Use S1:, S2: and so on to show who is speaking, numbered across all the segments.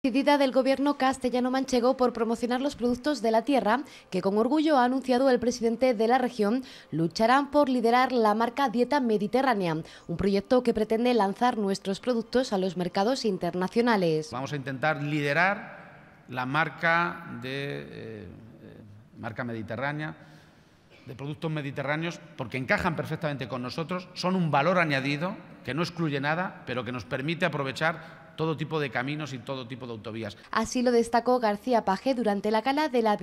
S1: Decidida del gobierno castellano manchego por promocionar los productos de la tierra, que con orgullo ha anunciado el presidente de la región, lucharán por liderar la marca Dieta Mediterránea, un proyecto que pretende lanzar nuestros productos a los mercados internacionales.
S2: Vamos a intentar liderar la marca de eh, eh, marca mediterránea de productos mediterráneos porque encajan perfectamente con nosotros, son un valor añadido que no excluye nada, pero que nos permite aprovechar todo tipo de caminos y todo tipo de autovías.
S1: Así lo destacó García Paje durante la gala de la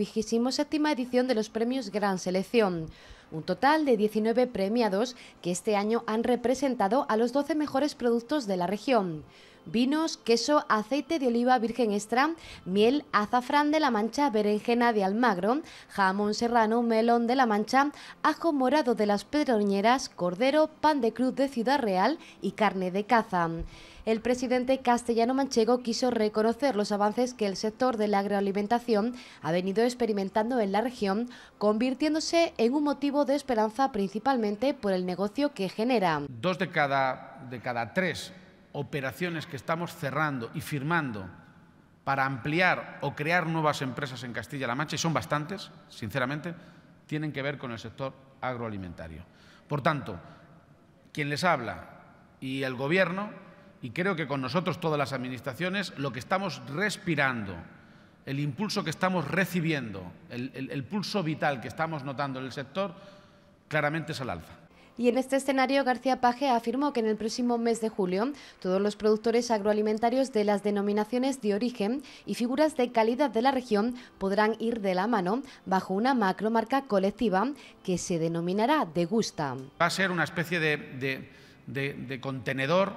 S1: séptima edición de los premios Gran Selección. Un total de 19 premiados que este año han representado a los 12 mejores productos de la región vinos, queso, aceite de oliva virgen extra, miel, azafrán de la mancha, berenjena de almagro, jamón serrano, melón de la mancha, ajo morado de las pedroñeras, cordero, pan de cruz de Ciudad Real y carne de caza. El presidente castellano manchego quiso reconocer los avances que el sector de la agroalimentación ha venido experimentando en la región, convirtiéndose en un motivo de esperanza principalmente por el negocio que genera.
S2: Dos de cada, de cada tres operaciones que estamos cerrando y firmando para ampliar o crear nuevas empresas en Castilla-La Mancha, y son bastantes, sinceramente, tienen que ver con el sector agroalimentario. Por tanto, quien les habla y el Gobierno, y creo que con nosotros todas las administraciones, lo que estamos respirando, el impulso que estamos recibiendo, el, pulso vital que estamos notando en el sector, claramente es al alza.
S1: Y en este escenario, García Paje afirmó que en el próximo mes de julio, todos los productores agroalimentarios de las denominaciones de origen y figuras de calidad de la región podrán ir de la mano bajo una macromarca colectiva que se denominará Degusta.
S2: Va a ser una especie de contenedor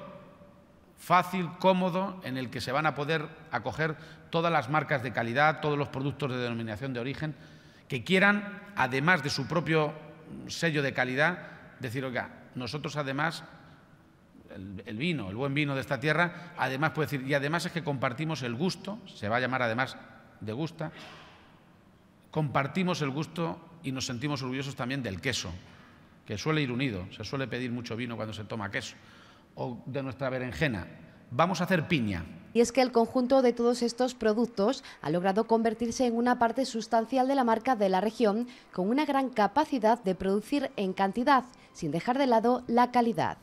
S2: fácil, cómodo, en el que se van a poder acoger todas las marcas de calidad, todos los productos de denominación de origen que quieran, además de su propio sello de calidad, decir, oiga, nosotros además, el, vino, el buen vino de esta tierra, además puede decir, y además es que compartimos el gusto, se va a llamar además de gusta, compartimos el gusto y nos sentimos orgullosos también del queso, que suele ir unido, se suele pedir mucho vino cuando se toma queso, o de nuestra berenjena. Vamos a hacer piña,
S1: y es que el conjunto de todos estos productos ha logrado convertirse en una parte sustancial de la marca de la región, con una gran capacidad de producir en cantidad sin dejar de lado la calidad.